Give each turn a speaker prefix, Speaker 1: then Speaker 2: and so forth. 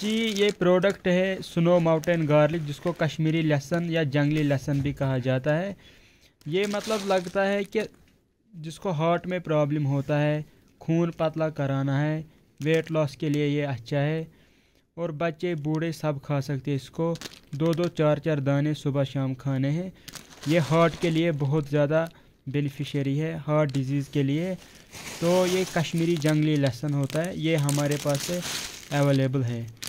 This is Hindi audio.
Speaker 1: जी ये प्रोडक्ट है स्नो माउंटेन गार्लिक जिसको कश्मीरी लहसन या जंगली लहसन भी कहा जाता है ये मतलब लगता है कि जिसको हार्ट में प्रॉब्लम होता है खून पतला कराना है वेट लॉस के लिए ये अच्छा है और बच्चे बूढ़े सब खा सकते हैं इसको दो दो चार चार दाने सुबह शाम खाने हैं ये हार्ट के लिए बहुत ज़्यादा बेनिफिशरी है हार्ट डिजीज़ के लिए तो ये कश्मीरी जंगली लहसन होता है ये हमारे पास अवेलेबल है